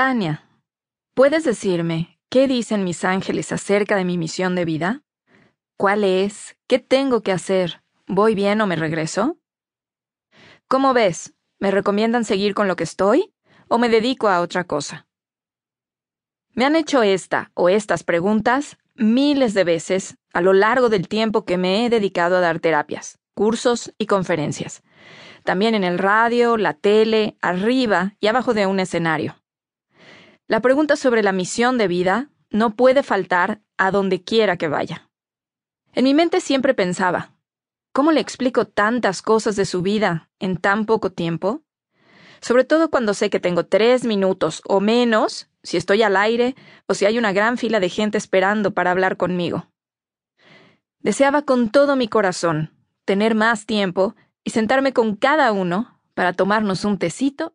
Tania, ¿puedes decirme qué dicen mis ángeles acerca de mi misión de vida? ¿Cuál es? ¿Qué tengo que hacer? ¿Voy bien o me regreso? ¿Cómo ves? ¿Me recomiendan seguir con lo que estoy o me dedico a otra cosa? Me han hecho esta o estas preguntas miles de veces a lo largo del tiempo que me he dedicado a dar terapias, cursos y conferencias. También en el radio, la tele, arriba y abajo de un escenario. La pregunta sobre la misión de vida no puede faltar a donde quiera que vaya. En mi mente siempre pensaba, ¿cómo le explico tantas cosas de su vida en tan poco tiempo? Sobre todo cuando sé que tengo tres minutos o menos si estoy al aire o si hay una gran fila de gente esperando para hablar conmigo. Deseaba con todo mi corazón tener más tiempo y sentarme con cada uno para tomarnos un tecito